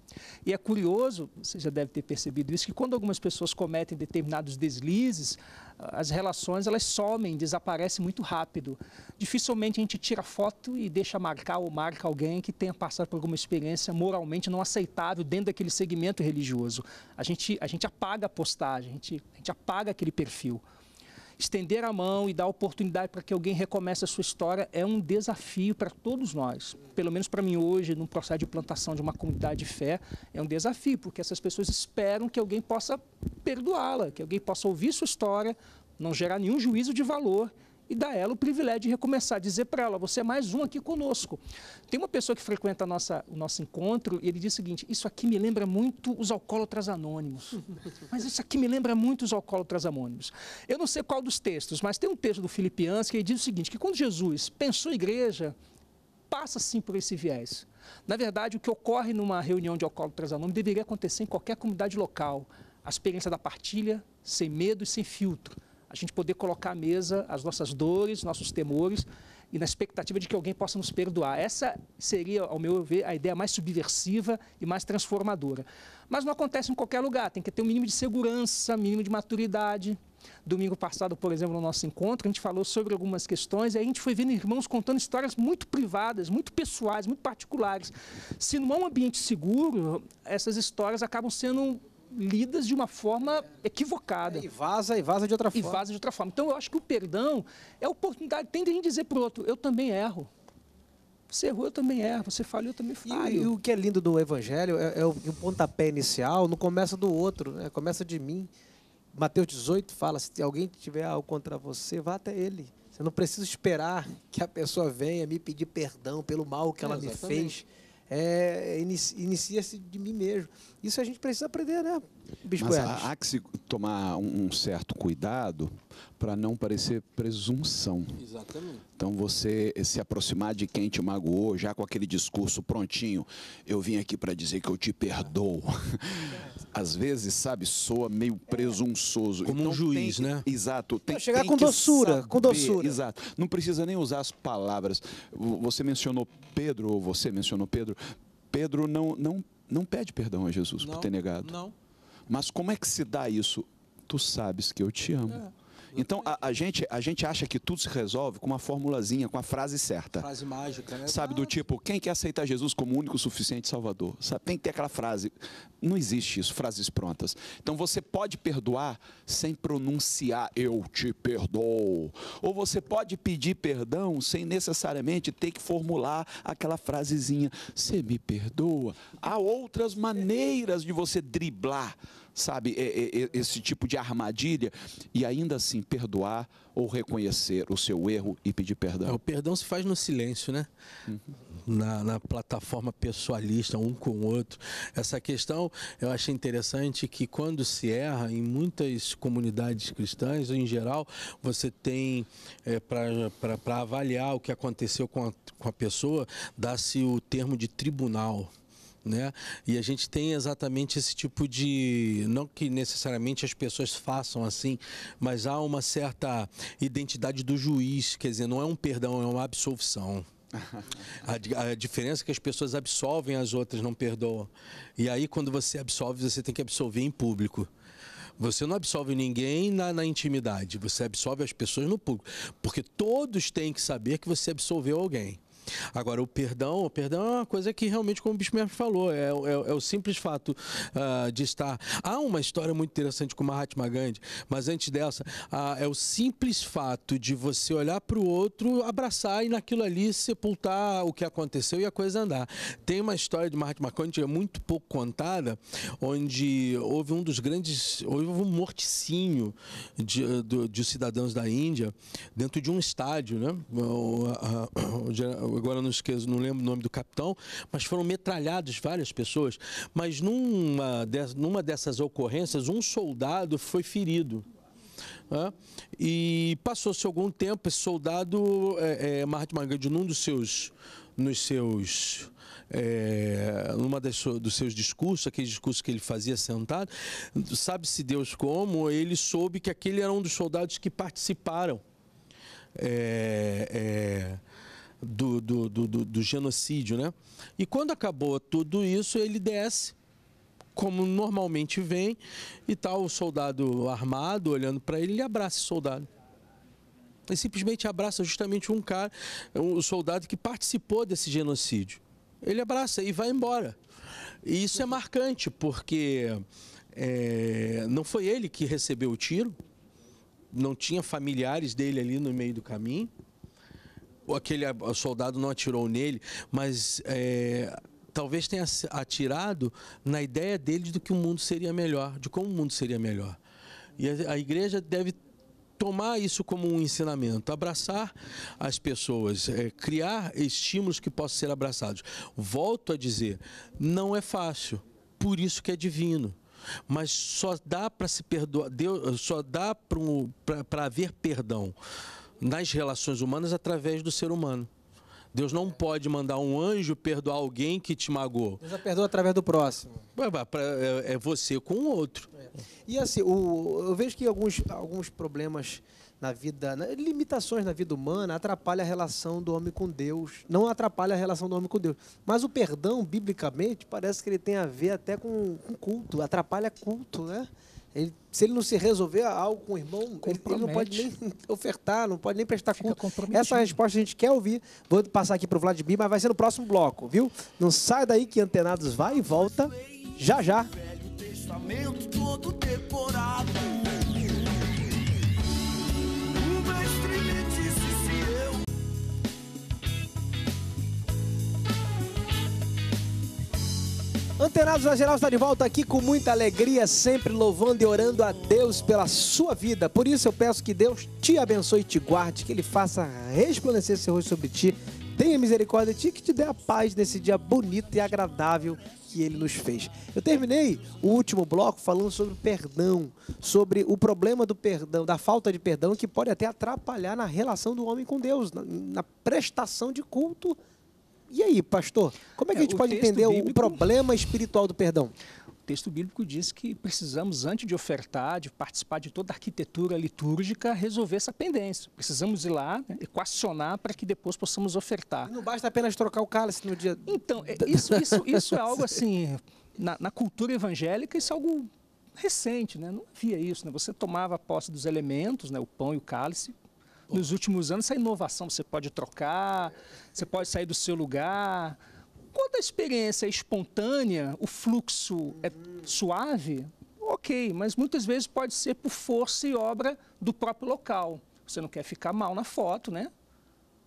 E é curioso, você já deve ter percebido isso, que quando algumas pessoas cometem determinados deslizes, ah, as relações elas somem, desaparecem muito rápido. Dificilmente a gente tira foto e deixa marcar ou marca alguém que tenha passado por alguma experiência moralmente não aceitável dentro daquele segmento religioso. A gente, a gente apaga a postagem, a gente, a gente apaga aquele perfil estender a mão e dar oportunidade para que alguém recomece a sua história é um desafio para todos nós. Pelo menos para mim hoje, num processo de plantação de uma comunidade de fé, é um desafio, porque essas pessoas esperam que alguém possa perdoá-la, que alguém possa ouvir sua história, não gerar nenhum juízo de valor e dar a ela o privilégio de recomeçar, dizer para ela, você é mais um aqui conosco. Tem uma pessoa que frequenta nossa, o nosso encontro e ele diz o seguinte, isso aqui me lembra muito os alcoólatras anônimos, mas isso aqui me lembra muito os alcoólatras anônimos. Eu não sei qual dos textos, mas tem um texto do Filipians que ele diz o seguinte, que quando Jesus pensou a igreja, passa sim por esse viés. Na verdade, o que ocorre numa reunião de alcoólatras anônimos deveria acontecer em qualquer comunidade local. A experiência da partilha, sem medo e sem filtro a gente poder colocar à mesa as nossas dores, nossos temores e na expectativa de que alguém possa nos perdoar. Essa seria, ao meu ver, a ideia mais subversiva e mais transformadora. Mas não acontece em qualquer lugar, tem que ter um mínimo de segurança, mínimo de maturidade. Domingo passado, por exemplo, no nosso encontro, a gente falou sobre algumas questões e a gente foi vendo irmãos contando histórias muito privadas, muito pessoais, muito particulares. Se não há um ambiente seguro, essas histórias acabam sendo lidas de uma forma equivocada. É, e vaza, e vaza de outra forma. E vaza de outra forma. Então eu acho que o perdão é a oportunidade, tem de dizer para o outro, eu também erro. Você errou, eu também erro. Você falhou, eu também falho. E, e o que é lindo do evangelho é, é, o, é o pontapé inicial não começa do outro, né? começa de mim. Mateus 18 fala, se alguém tiver algo contra você, vá até ele. Você não precisa esperar que a pessoa venha me pedir perdão pelo mal que ela me fez. É, inicia-se de mim mesmo. Isso a gente precisa aprender, né, Bispo Mas há que se tomar um certo cuidado para não parecer presunção. Exatamente. Então você se aproximar de quem te magoou, já com aquele discurso prontinho, eu vim aqui para dizer que eu te perdoo. Às vezes, sabe, soa meio é. presunçoso. Como então, um juiz, né? Exato. Tem, não, chegar tem com doçura, saber, com doçura. Exato. Não precisa nem usar as palavras. Você mencionou Pedro, ou você mencionou Pedro. Pedro não, não não pede perdão a Jesus não, por ter negado. Não. Mas como é que se dá isso? Tu sabes que eu te amo. É. Então a, a, gente, a gente acha que tudo se resolve com uma formulazinha, com a frase certa. Frase mágica, né? Sabe, do tipo, quem quer aceitar Jesus como único suficiente Salvador? Sabe? Tem que ter aquela frase. Não existe isso, frases prontas. Então você pode perdoar sem pronunciar eu te perdoo. Ou você pode pedir perdão sem necessariamente ter que formular aquela frasezinha, você me perdoa. Há outras maneiras de você driblar sabe, esse tipo de armadilha e ainda assim perdoar ou reconhecer o seu erro e pedir perdão. É, o perdão se faz no silêncio, né? Uhum. Na, na, plataforma pessoalista, um com o outro. Essa questão eu achei interessante que quando se erra, em muitas comunidades cristãs, em geral, você tem é, para avaliar o que aconteceu com a, com a pessoa, dá-se o termo de tribunal. Né? E a gente tem exatamente esse tipo de. Não que necessariamente as pessoas façam assim, mas há uma certa identidade do juiz, quer dizer, não é um perdão, é uma absolvição. A, a, diferença é que as pessoas absolvem as outras, não perdoam. E aí, quando você absolve, você tem que absolver em público. Você não absolve ninguém na, na intimidade, você absolve as pessoas no público. Porque todos têm que saber que você absolveu alguém. Agora, o perdão, o perdão é uma coisa que realmente, como o Bismarck mesmo falou, é, é, é, o simples fato uh, de estar. Há uma história muito interessante com Mahatma Gandhi, mas antes dessa, uh, é o simples fato de você olhar para o outro, abraçar e naquilo ali sepultar o que aconteceu e a coisa andar. Tem uma história de Mahatma Gandhi, é muito pouco contada, onde houve um dos grandes, houve um morticínio de, de, de cidadãos da Índia dentro de um estádio, né? O, a, o, agora não esqueço, não lembro o nome do capitão, mas foram metralhadas várias pessoas. Mas numa, de, numa dessas ocorrências, um soldado foi ferido. Né? E passou-se algum tempo, esse soldado, é, é, Mahatma Gandhi, num dos seus, nos seus é, numa das, dos seus discursos, aquele discurso que ele fazia sentado, sabe-se Deus como, ele soube que aquele era um dos soldados que participaram é, é, do, do, do, do, genocídio, né? E quando acabou tudo isso, ele desce, como normalmente vem, e tal, tá o soldado armado olhando para ele, ele abraça o soldado. Ele simplesmente abraça justamente um cara, um soldado que participou desse genocídio. Ele abraça e vai embora. E isso é marcante, porque é, não foi ele que recebeu o tiro, não tinha familiares dele ali no meio do caminho aquele soldado não atirou nele, mas é, talvez tenha atirado na ideia dele do que o mundo seria melhor, de como o mundo seria melhor. E a, a igreja deve tomar isso como um ensinamento, abraçar as pessoas, é, criar estímulos que possam ser abraçados. Volto a dizer, não é fácil, por isso que é divino. Mas só dá para se perdoar, Deus, só dá para haver perdão nas relações humanas através do ser humano. Deus não pode mandar um anjo perdoar alguém que te magoou. Deus já perdoa através do próximo. É, é você com o outro. É. E assim, o, eu vejo que alguns, alguns problemas na vida, limitações na vida humana atrapalha a relação do homem com Deus. Não atrapalha a relação do homem com Deus. Mas o perdão, biblicamente, parece que ele tem a ver até com, com culto. Atrapalha culto, né? Ele, se ele não se resolver algo com o irmão, ele, não pode nem ofertar, não pode nem prestar Fica culto. Essa é resposta a gente quer ouvir. Vou passar aqui para o Vladimir, mas vai ser no próximo bloco, viu? Não sai daí que Antenados vai e volta já já. Velho testamento todo decorado. Antenados na Geral está de volta aqui com muita alegria, sempre louvando e orando a Deus pela sua vida. Por isso eu peço que Deus te abençoe e te guarde, que Ele faça resplandecer seu rosto sobre ti, tenha misericórdia de ti, que te dê a paz nesse dia bonito e agradável que Ele nos fez. Eu terminei o último bloco falando sobre perdão, sobre o problema do perdão, da falta de perdão que pode até atrapalhar na relação do homem com Deus, na, na prestação de culto e aí, pastor, como é que a é, gente pode entender bíblico... o problema espiritual do perdão? O texto bíblico diz que precisamos, antes de ofertar, de participar de toda a arquitetura litúrgica, resolver essa pendência. Precisamos ir lá, né, equacionar para que depois possamos ofertar. E não basta apenas trocar o cálice no dia. Então, é, isso, isso, isso é algo assim. Na, na, cultura evangélica, isso é algo recente, né? Não havia isso, né? Você tomava a posse dos elementos, né? o pão e o cálice, nos últimos anos, essa inovação você pode trocar, você pode sair do seu lugar. Quando a experiência é espontânea, o fluxo é suave, ok, mas muitas vezes pode ser por força e obra do próprio local. Você não quer ficar mal na foto, né?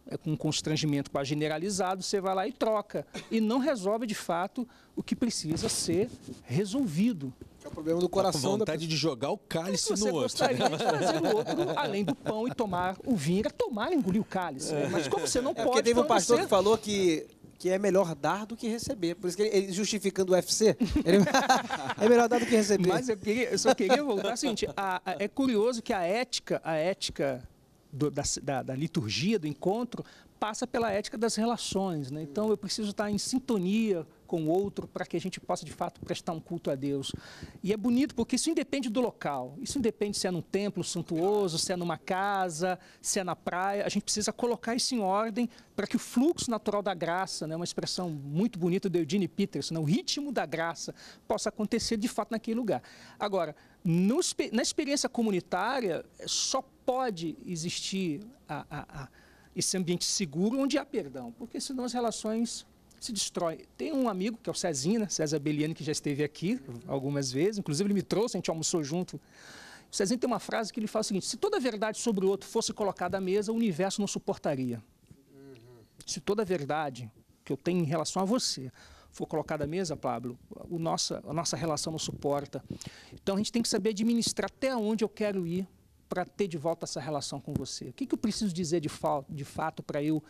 É com constrangimento quase generalizado, você vai lá e troca. E não resolve, de fato, o que precisa ser resolvido. É o problema do coração. A vontade de jogar o cálice no outro. Você né? de fazer o outro, além do pão, e tomar o vinho. Era é tomar e engolir o cálice. É. Mas como você não é pode... Porque teve um então pastor você... que falou que que é melhor dar do que receber. Por isso que ele, justificando o UFC, ele... é melhor dar do que receber. Mas eu, queria, eu só queria voltar ao seguinte, a, a, é curioso que a ética, a ética do, da, da, da, liturgia, do encontro, passa pela ética das relações. Né? Então eu preciso estar em sintonia com o outro para que a gente possa de fato prestar um culto a Deus. E é bonito porque isso independe do local, isso independe se é num templo suntuoso, se é numa casa, se é na praia. A gente precisa colocar isso em ordem para que o fluxo natural da graça, né, uma expressão muito bonita de Eugene Peters, né, o ritmo da graça, possa acontecer de fato naquele lugar. Agora, no, na experiência comunitária, só pode existir a, a, a esse ambiente seguro onde há perdão, porque senão as relações se destrói. Tem um amigo, que é o Cezina, né, César Beliani, que já esteve aqui algumas vezes, inclusive ele me trouxe, a gente almoçou junto. O Cezina tem uma frase que ele fala o seguinte, se toda a verdade sobre o outro fosse colocada à mesa, o universo não suportaria. Se toda a verdade que eu tenho em relação a você for colocada à mesa, Pablo, o nossa, a nossa relação não suporta. Então a gente tem que saber administrar até onde eu quero ir para ter de volta essa relação com você? O que, que eu preciso dizer de, fa de fato para eu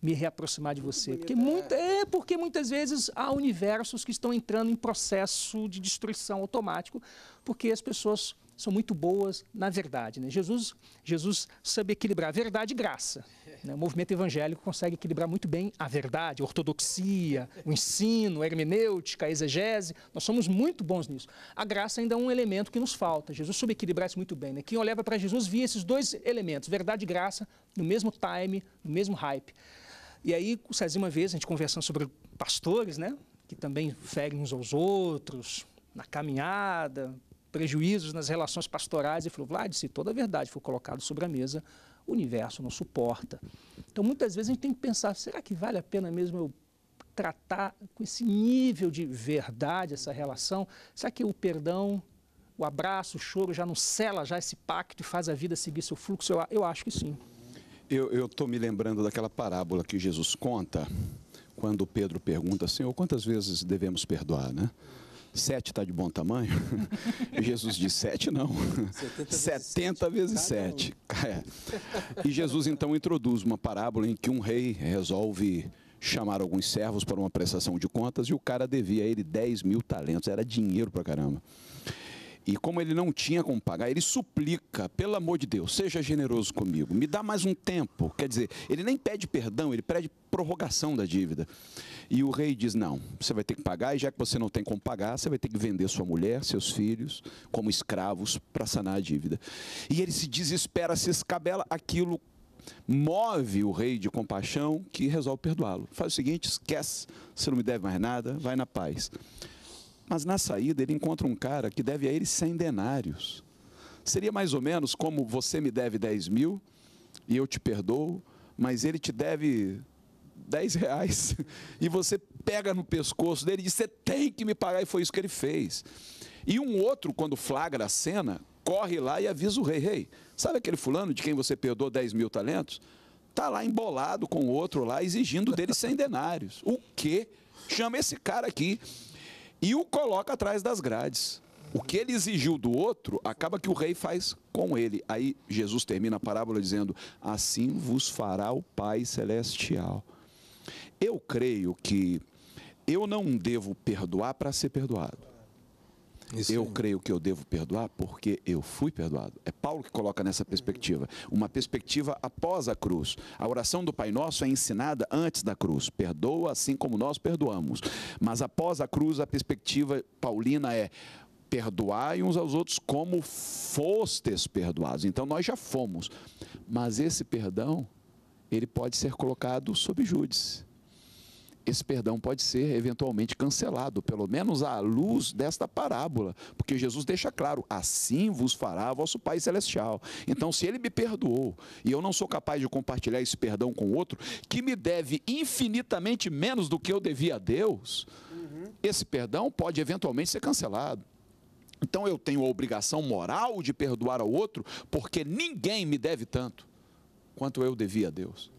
me reaproximar de você? Porque muita, é. é porque muitas vezes há universos que estão entrando em processo de destruição automático, porque as pessoas são muito boas na verdade. Né? Jesus, Jesus sabe equilibrar verdade e graça. Né? O movimento evangélico consegue equilibrar muito bem a verdade, a ortodoxia, o ensino, a hermenêutica, a exegese. Nós somos muito bons nisso. A graça ainda é um elemento que nos falta. Jesus soube equilibrar isso muito bem. Né? Quem olhava para Jesus via esses dois elementos, verdade e graça, no mesmo time, no mesmo hype. E aí, o Cezinho, uma vez, a gente conversando sobre pastores, né? que também ferem uns aos outros, na caminhada, prejuízos nas relações pastorais. e falou, Vlad, se toda a verdade for colocada sobre a mesa, o universo não suporta. Então, muitas vezes a gente tem que pensar, será que vale a pena mesmo eu tratar com esse nível de verdade essa relação? Será que o perdão, o abraço, o choro já não cela já esse pacto e faz a vida seguir seu fluxo? Eu, eu acho que sim. Eu estou me lembrando daquela parábola que Jesus conta, quando Pedro pergunta, Senhor, quantas vezes devemos perdoar, né? sete está de bom tamanho? Jesus disse, sete não. 70, vezes sete. É. E Jesus então introduz uma parábola em que um rei resolve chamar alguns servos para uma prestação de contas e o cara devia a ele 10 mil talentos. Era dinheiro para caramba. E como ele não tinha como pagar, ele suplica, pelo amor de Deus, seja generoso comigo, me dá mais um tempo. Quer dizer, ele nem pede perdão, ele pede prorrogação da dívida. E o rei diz: não, você vai ter que pagar, e já que você não tem como pagar, você vai ter que vender sua mulher, seus filhos, como escravos, para sanar a dívida. E ele se desespera, se escabela, aquilo move o rei de compaixão que resolve perdoá-lo. Faz o seguinte: esquece, você não me deve mais nada, vai na paz. Mas na saída ele encontra um cara que deve a ele 100 denários. Seria mais ou menos como você me deve 10 mil e eu te perdoo, mas ele te deve 10 reais e você pega no pescoço dele e diz: Você tem que me pagar. E foi isso que ele fez. E um outro, quando flagra a cena, corre lá e avisa o rei: Rei, sabe aquele fulano de quem você perdoou 10 mil talentos? Está lá embolado com o outro lá, exigindo dele 100 denários. O quê? Chama esse cara aqui e o coloca atrás das grades. O que ele exigiu do outro, acaba que o rei faz com ele. Aí Jesus termina a parábola dizendo: Assim vos fará o Pai Celestial. Eu creio que eu não devo perdoar para ser perdoado. Isso eu é. creio que eu devo perdoar porque eu fui perdoado. É Paulo que coloca nessa perspectiva, uma perspectiva após a cruz. A oração do Pai Nosso é ensinada antes da cruz. Perdoa assim como nós perdoamos. Mas após a cruz, a perspectiva paulina é perdoai uns aos outros como fostes perdoados. Então nós já fomos. Mas esse perdão, ele pode ser colocado sob júdice esse perdão pode ser eventualmente cancelado, pelo menos à luz desta parábola, porque Jesus deixa claro: assim vos fará vosso Pai Celestial. Então, se ele me perdoou e eu não sou capaz de compartilhar esse perdão com outro, que me deve infinitamente menos do que eu devia a Deus, uhum. esse perdão pode eventualmente ser cancelado. Então, eu tenho a obrigação moral de perdoar ao outro, porque ninguém me deve tanto quanto eu devia a Deus.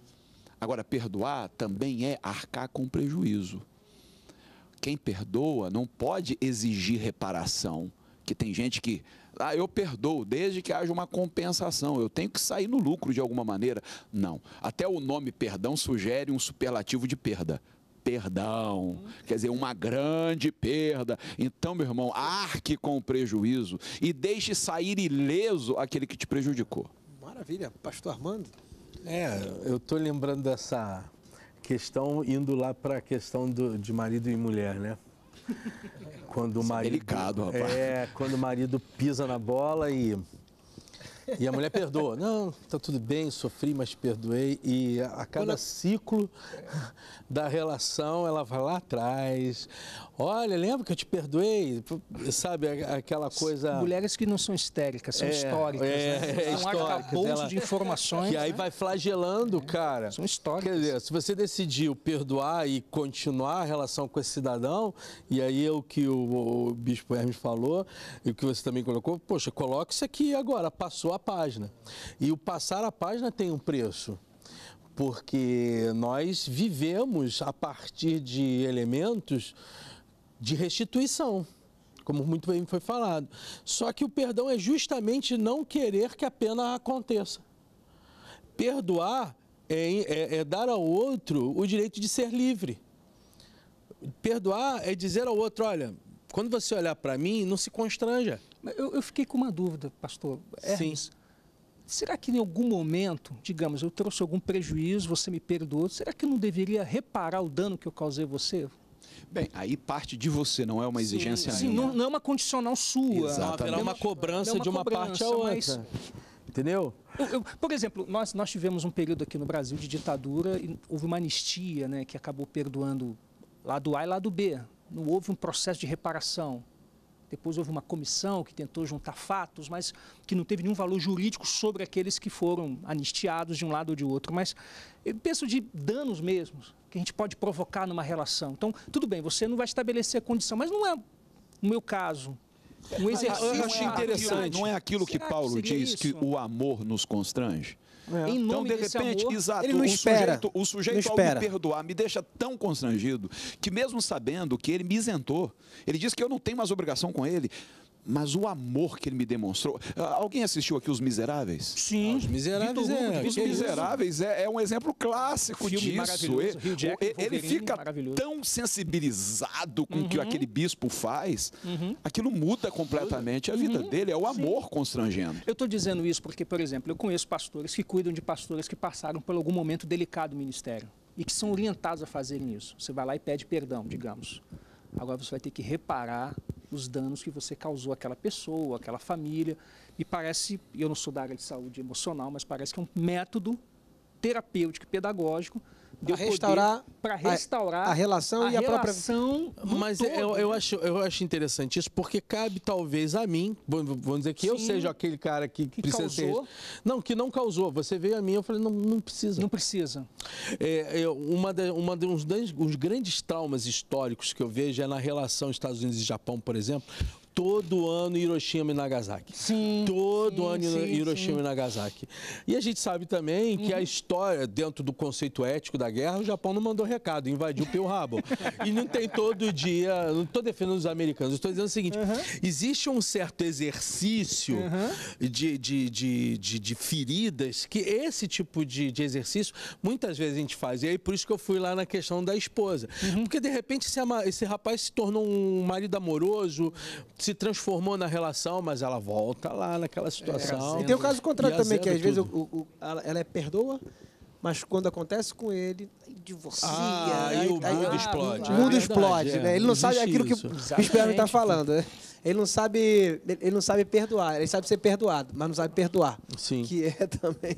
Agora, perdoar também é arcar com prejuízo. Quem perdoa não pode exigir reparação. Que tem gente que, ah, eu perdoo desde que haja uma compensação, eu tenho que sair no lucro de alguma maneira. Não. Até o nome perdão sugere um superlativo de perda perdão, quer dizer, uma grande perda. Então, meu irmão, arque com o prejuízo e deixe sair ileso aquele que te prejudicou. Maravilha, Pastor Armando. É, eu estou lembrando dessa questão, indo lá para a questão do, de marido e mulher, né? Quando o é marido, é delicado, rapaz. É, quando o marido pisa na bola e, e a mulher perdoa. Não, tá tudo bem, sofri, mas perdoei. E a, a cada ciclo da relação, ela vai lá atrás, Olha, lembra que eu te perdoei? Sabe, aquela coisa. Mulheres que não são histéricas, são é, históricas. É, né? é, é um arcabouço de informações. Que aí né? vai flagelando, cara. São históricas. Quer dizer, se você decidiu perdoar e continuar a relação com esse cidadão, e aí é o que o, o Bispo Hermes falou, e o que você também colocou, poxa, coloca isso aqui agora, passou a página. E o passar a página tem um preço porque nós vivemos a partir de elementos de restituição, como muito bem foi falado. Só que o perdão é justamente não querer que a pena aconteça. Perdoar é, é, é dar ao outro o direito de ser livre. Perdoar é dizer ao outro, olha, quando você olhar para mim, não se constranja. Eu, eu, fiquei com uma dúvida, pastor Hermes. Será que em algum momento, digamos, eu trouxe algum prejuízo, você me perdoou, será que eu não deveria reparar o dano que eu causei a você? Bem, aí parte de você, não é uma exigência sim, sim não, não, é uma condicional sua. Exatamente. Não, é uma é cobrança de uma cobrança, parte à outra. Mas... Entendeu? Eu, eu, por exemplo, nós, nós tivemos um período aqui no Brasil de ditadura, e houve uma anistia né, que acabou perdoando lado A e lado B. Não houve um processo de reparação. Depois houve uma comissão que tentou juntar fatos, mas que não teve nenhum valor jurídico sobre aqueles que foram anistiados de um lado ou de outro. Mas eu penso de danos mesmos que a gente pode provocar numa relação. Então, tudo bem, você não vai estabelecer condição, mas não é no meu caso. Um exercício eu acho é interessante. Não é aquilo que Será Paulo que diz isso? que o amor nos constrange? É. então, de repente, amor, exato, ele não espera, o sujeito, não ao me perdoar me deixa tão constrangido que mesmo sabendo que ele me isentou, ele diz que eu não tenho mais obrigação com ele, mas o amor que ele me demonstrou. Ah, alguém assistiu aqui Os Miseráveis? Sim. os Miseráveis, é, Os é Miseráveis é, é, um exemplo clássico Filme disso. Ele, Jack, ele fica tão sensibilizado com o uhum. que aquele bispo faz, uhum. aquilo muda completamente a vida uhum. dele, é o amor Sim. constrangendo. Eu estou dizendo isso porque, por exemplo, eu conheço pastores que cuidam de pastores que passaram por algum momento delicado do ministério e que são orientados a fazerem isso. Você vai lá e pede perdão, digamos. Agora você vai ter que reparar os danos que você causou àquela pessoa, àquela família. E parece, eu não sou da área de saúde emocional, mas parece que é um método terapêutico e pedagógico de restaurar, para restaurar a, a relação a e a relação própria mas eu, eu, acho eu acho interessante isso porque cabe talvez a mim vamos dizer que Sim, eu seja aquele cara que, que precisa causou. ser não que não causou você veio a mim eu falei não não precisa não precisa é, eu, é, uma de, uma de uns, uns grandes traumas históricos que eu vejo é na relação Estados Unidos e Japão por exemplo todo ano Hiroshima e Nagasaki. Sim. Todo sim, ano sim, Hiroshima sim. e Nagasaki. E a gente sabe também que uhum. a história, dentro do conceito ético da guerra, o Japão não mandou recado, invadiu pelo rabo. e não tem todo dia. Não estou defendendo os americanos, estou dizendo o seguinte: uhum. existe um certo exercício uhum. de, de, de, de, de feridas que esse tipo de, de exercício muitas vezes a gente faz. E aí por isso que eu fui lá na questão da esposa. Uhum. Porque de repente esse, esse rapaz se tornou um marido amoroso se transformou na relação, mas ela volta lá naquela situação. É, e tem o caso contrário também, que às tudo. vezes o, o, ela, ela é perdoa, mas quando acontece com ele, divorcia. Ah, aí, e o aí, mundo aí, ah, explode. O é mundo é, explode, né? Ele não sabe aquilo que o Esperão está falando. Né? Ele não sabe, ele não sabe perdoar. Ele sabe ser perdoado, mas não sabe perdoar. Sim. Que é também.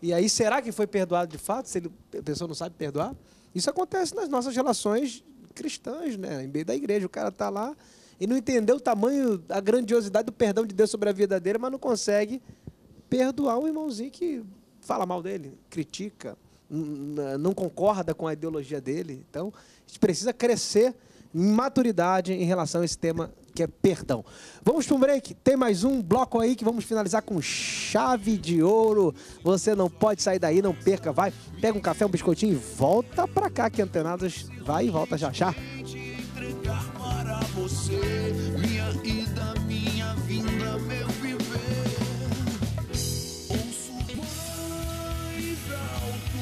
E aí, será que foi perdoado de fato? Se ele, a pessoa não sabe perdoar? Isso acontece nas nossas relações cristãs, né? Em meio da igreja, o cara está lá e não entendeu o tamanho, a grandiosidade do perdão de Deus sobre a vida dele, mas não consegue perdoar o irmãozinho que fala mal dele, critica, não concorda com a ideologia dele. Então, a gente precisa crescer em maturidade em relação a esse tema que é perdão. Vamos para um break. Tem mais um bloco aí que vamos finalizar com chave de ouro. Você não pode sair daí, não perca, vai. Pega um café, um biscoitinho e volta para cá que Antenados vai e volta já já você, minha ida, minha vinda, meu viver. Ouço mais alto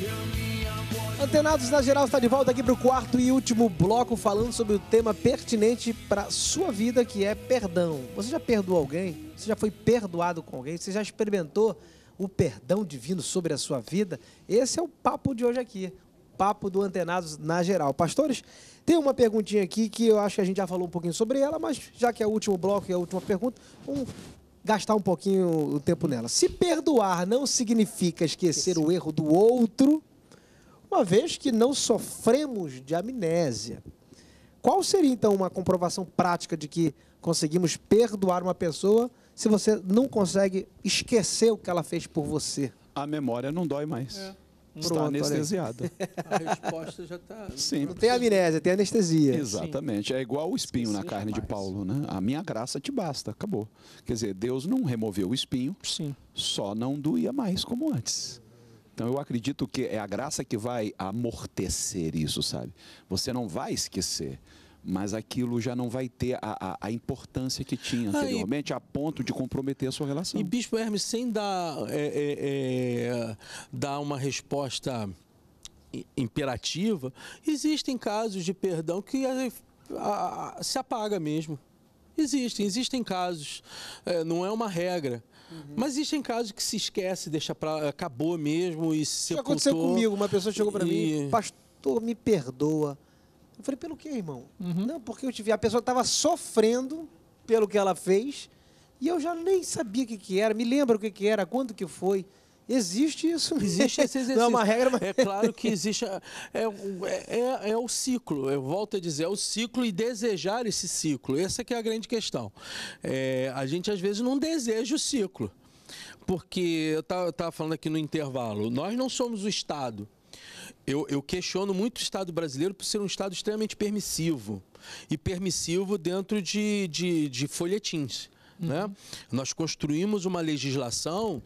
e a minha voz. Antenados na geral está de volta aqui para o quarto e último bloco falando sobre o tema pertinente para sua vida que é perdão. Você já perdoou alguém? Você já foi perdoado com alguém? Você já experimentou? o perdão divino sobre a sua vida? Esse é o papo de hoje aqui papo do Antenados na geral. Pastores, tem uma perguntinha aqui que eu acho que a gente já falou um pouquinho sobre ela, mas já que é o último bloco e a última pergunta, vamos gastar um pouquinho o tempo nela. Se perdoar não significa esquecer o erro do outro, uma vez que não sofremos de amnésia. Qual seria então uma comprovação prática de que conseguimos perdoar uma pessoa se você não consegue esquecer o que ela fez por você? A memória não dói mais. É está anestesiada. A resposta já está. Sim. Não tem amnésia, tem anestesia. Exatamente. Sim. É igual o espinho Esqueci na carne demais. de Paulo, né? A minha graça te basta, acabou. Quer dizer, Deus não removeu o espinho, Sim. só não doía mais como antes. Então eu acredito que é a graça que vai amortecer isso, sabe? Você não vai esquecer mas aquilo já não vai ter a, a, a importância que tinha anteriormente, ah, e... a ponto de comprometer a sua relação. E Bispo Hermes, sem dar, é, é, é, dar uma resposta imperativa, existem casos de perdão que a, se apaga mesmo. Existem, existem casos, é, não é uma regra. Uhum. Mas existem casos que se esquece, deixa pra, acabou mesmo e se. O que aconteceu comigo? Uma pessoa chegou para e... mim, pastor, me perdoa. Eu falei, pelo que, irmão? Uhum. Não, porque eu tive. A pessoa estava sofrendo pelo que ela fez e eu já nem sabia o que, que era, me lembro o que, que era, quando que foi. Existe isso mesmo. Existe esse exercício. Não é uma regra, mas... É claro que existe. É é, é, é, é, o ciclo, eu volto a dizer, é o ciclo e desejar esse ciclo. Essa que é a grande questão. É, a gente às vezes não deseja o ciclo. Porque eu estava falando aqui no intervalo, nós não somos o Estado, eu, eu, questiono muito o Estado brasileiro por ser um Estado extremamente permissivo e permissivo dentro de, de, de folhetins. Uhum. Né? Nós construímos uma legislação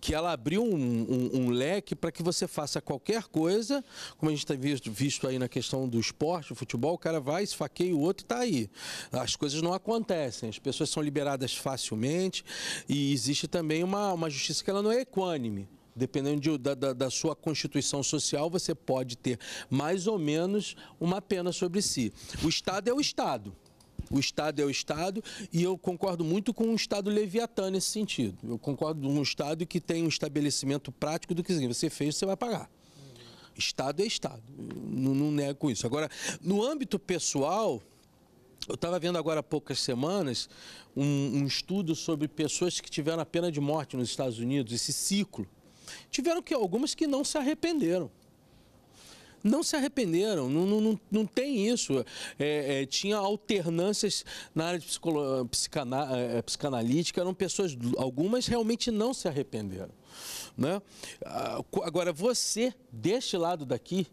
que ela abriu um, um, um leque para que você faça qualquer coisa, como a gente tem visto, visto, aí na questão do esporte, do futebol, o cara vai, esfaqueia o outro e está aí. As coisas não acontecem, as pessoas são liberadas facilmente e existe também uma, uma justiça que ela não é equânime dependendo de, da, da, da, sua constituição social, você pode ter mais ou menos uma pena sobre si. O Estado é o Estado. O Estado é o Estado e eu concordo muito com o Estado Leviatã nesse sentido. Eu concordo com um Estado que tem um estabelecimento prático do que você fez, você vai pagar. Estado é Estado, não, não nego isso. Agora, no âmbito pessoal, eu estava vendo agora há poucas semanas um, um, estudo sobre pessoas que tiveram a pena de morte nos Estados Unidos, esse ciclo. Tiveram que algumas que não se arrependeram. Não se arrependeram, não, não, não, não tem isso. É, é, tinha alternâncias na área de psicana, é, é, psicanalítica, eram pessoas, algumas realmente não se arrependeram. Né? Ah, agora, você, deste lado daqui,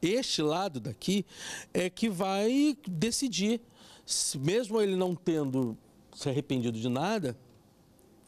este lado daqui, é que vai decidir. Mesmo ele não tendo se arrependido de nada,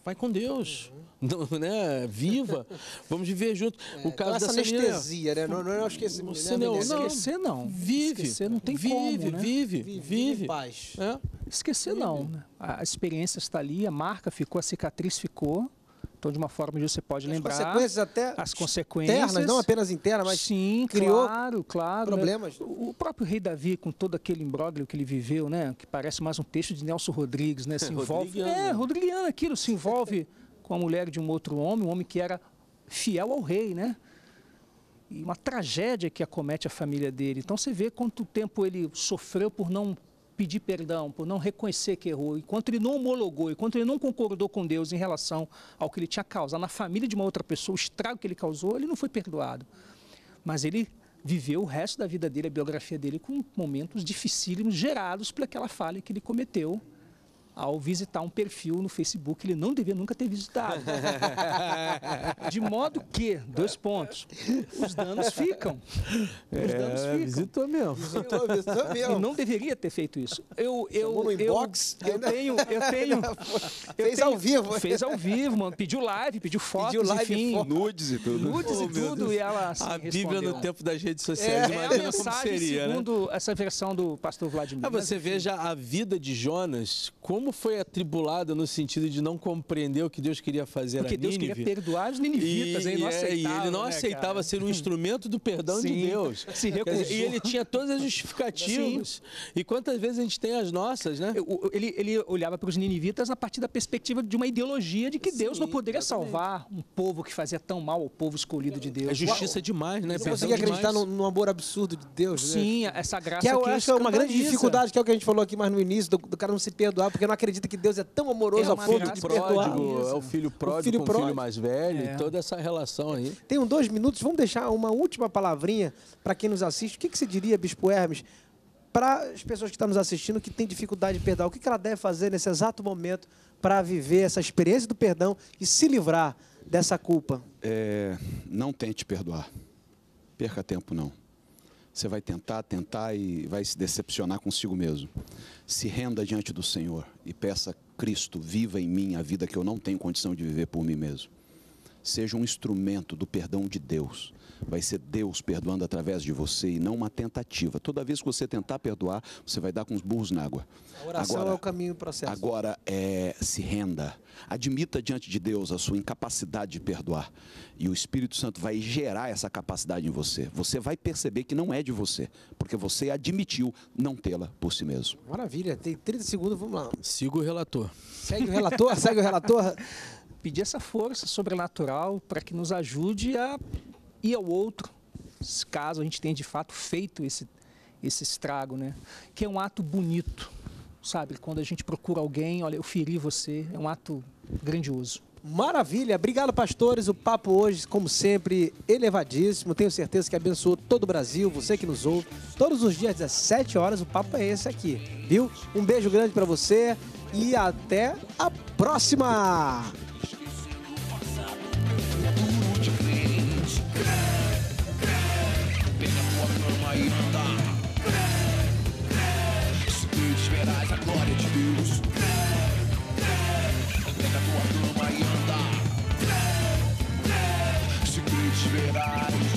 vai com Deus. não, né, viva, vamos viver junto. É, o caso da anestesia, menina, né? Não, não é esquecimento. Você não, né? não, não, esquecer não. Vive. Esquecer não tem vive, como, né? Vive, vive, vive. Em paz. É? Esquecer vive. não. Né? A experiência está ali, a marca ficou, a cicatriz ficou. Então, de uma forma de você pode as lembrar. As consequências até as consequências, internas, não apenas internas, mas sim, criou claro, claro, né? problemas. Né? O próprio rei Davi, com todo aquele imbróglio que ele viveu, né, que parece mais um texto de Nelson Rodrigues, né, se é, envolve. É, Rodriguiano aquilo se envolve com a mulher de um outro homem, um homem que era fiel ao rei, né? E uma tragédia que acomete a família dele. Então você vê quanto tempo ele sofreu por não pedir perdão, por não reconhecer que errou, enquanto ele não homologou, enquanto ele não concordou com Deus em relação ao que ele tinha causado na família de uma outra pessoa, o estrago que ele causou, ele não foi perdoado. Mas ele viveu o resto da vida dele, a biografia dele, com momentos dificílimos gerados por aquela falha que ele cometeu ao visitar um perfil no Facebook que ele não devia nunca ter visitado. De modo que, dois pontos, os danos ficam. Os é, danos é, ficam. Visitou mesmo. Visitou, visitou mesmo. E não deveria ter feito isso. Eu, eu, no eu, inbox? Eu, eu tenho, eu tenho... Eu fez tenho, ao vivo. Fez ao vivo, mano. Pediu live, pediu fotos, pediu live, enfim. Foto. Nudes e tudo. Nudes oh, e tudo, e ela assim, A Bíblia no tempo das redes sociais, é, é a mensagem, seria, né? segundo né? essa versão do pastor Vladimir. Ah, você veja a vida de Jonas, como como foi atribulada no sentido de não compreender o que Deus queria fazer Porque a Nínive. Porque Deus queria perdoar os ninivitas, e, Não aceitava, é, e ele não né, aceitava cara? ser um instrumento do perdão Sim, de Deus. Se recusou. E ele tinha todas as justificativas. Sim. E quantas vezes a gente tem as nossas, né? Ele, ele olhava para os ninivitas a partir da perspectiva de uma ideologia de que Sim, Deus não poderia exatamente. salvar um povo que fazia tão mal ao povo escolhido de Deus. É justiça demais, né? Você conseguia acreditar no, no, amor absurdo de Deus, né? Sim, né? essa graça que, eu que eu acho que é uma grande dificuldade, que é o que a gente falou aqui mais no início, do, do cara não se perdoar porque não acredita que Deus é tão amoroso é a ponto de perdoar. É o filho pródigo, o filho, pródigo. filho mais velho, é. toda essa relação aí. Tem um dois minutos, vamos deixar uma última palavrinha para quem nos assiste. O que, que você diria, Bispo Hermes, para as pessoas que estão tá nos assistindo que têm dificuldade de perdoar? O que, que ela deve fazer nesse exato momento para viver essa experiência do perdão e se livrar dessa culpa? É, não tente perdoar. Perca tempo, não. Você vai tentar, tentar e vai se decepcionar consigo mesmo. Se renda diante do Senhor e peça, Cristo, viva em mim a vida que eu não tenho condição de viver por mim mesmo. Seja um instrumento do perdão de Deus vai ser Deus perdoando através de você e não uma tentativa. Toda vez que você tentar perdoar, você vai dar com os burros na água. A oração agora, é o caminho para processo. Agora, é, se renda. Admita diante de Deus a sua incapacidade de perdoar. E o Espírito Santo vai gerar essa capacidade em você. Você vai perceber que não é de você, porque você admitiu não tê-la por si mesmo. Maravilha, tem 30 segundos, vamos lá. Siga o relator. Segue o relator, segue o relator. Pedir essa força sobrenatural para que nos ajude a e ao outro, caso a gente tenha de fato feito esse, esse estrago, né? Que é um ato bonito, sabe? Quando a gente procura alguém, olha, eu feri você, é um ato grandioso. Maravilha, obrigado pastores, o papo hoje, como sempre, elevadíssimo, tenho certeza que abençoou todo o Brasil, você que nos ouve, todos os dias às 17 horas, o papo é esse aqui, viu? Um beijo grande para você e até a próxima! ainda. Se tu esperas a glória de Deus, pega a tua turma e anda. Se tu